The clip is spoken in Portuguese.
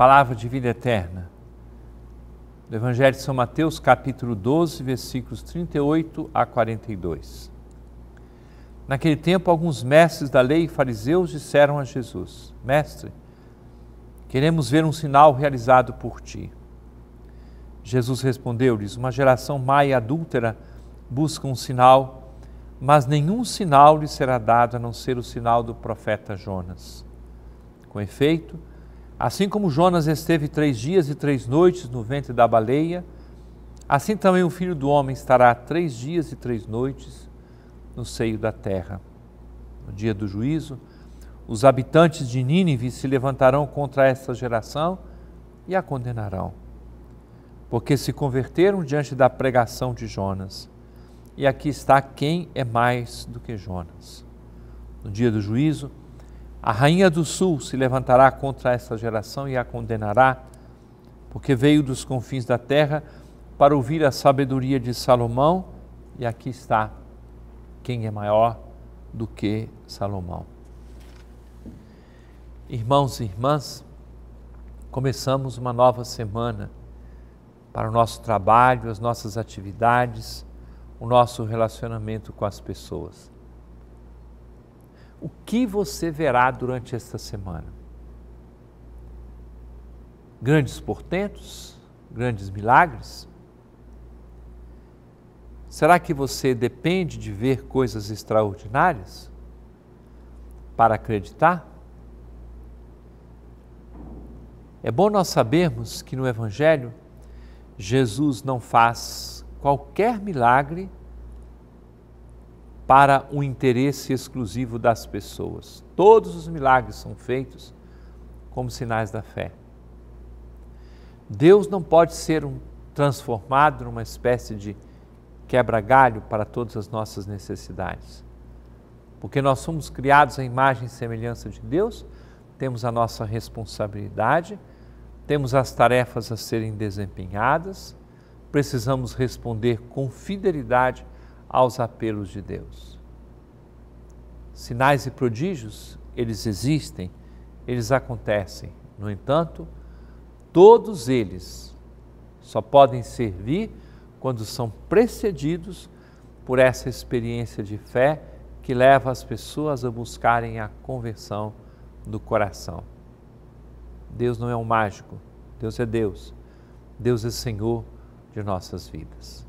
palavra de vida eterna. Do Evangelho de São Mateus, capítulo 12, versículos 38 a 42. Naquele tempo, alguns mestres da lei e fariseus disseram a Jesus: Mestre, queremos ver um sinal realizado por ti. Jesus respondeu-lhes: Uma geração má e adúltera busca um sinal, mas nenhum sinal lhe será dado a não ser o sinal do profeta Jonas. Com efeito, Assim como Jonas esteve três dias e três noites no ventre da baleia, assim também o filho do homem estará três dias e três noites no seio da terra. No dia do juízo, os habitantes de Nínive se levantarão contra esta geração e a condenarão, porque se converteram diante da pregação de Jonas. E aqui está quem é mais do que Jonas. No dia do juízo, a rainha do sul se levantará contra essa geração e a condenará, porque veio dos confins da terra para ouvir a sabedoria de Salomão, e aqui está quem é maior do que Salomão. Irmãos e irmãs, começamos uma nova semana para o nosso trabalho, as nossas atividades, o nosso relacionamento com as pessoas o que você verá durante esta semana? Grandes portentos? Grandes milagres? Será que você depende de ver coisas extraordinárias para acreditar? É bom nós sabermos que no Evangelho, Jesus não faz qualquer milagre para o interesse exclusivo das pessoas. Todos os milagres são feitos como sinais da fé. Deus não pode ser um, transformado numa espécie de quebra-galho para todas as nossas necessidades. Porque nós somos criados à imagem e semelhança de Deus, temos a nossa responsabilidade, temos as tarefas a serem desempenhadas, precisamos responder com fidelidade aos apelos de Deus. Sinais e prodígios, eles existem, eles acontecem. No entanto, todos eles só podem servir quando são precedidos por essa experiência de fé que leva as pessoas a buscarem a conversão do coração. Deus não é um mágico, Deus é Deus, Deus é Senhor de nossas vidas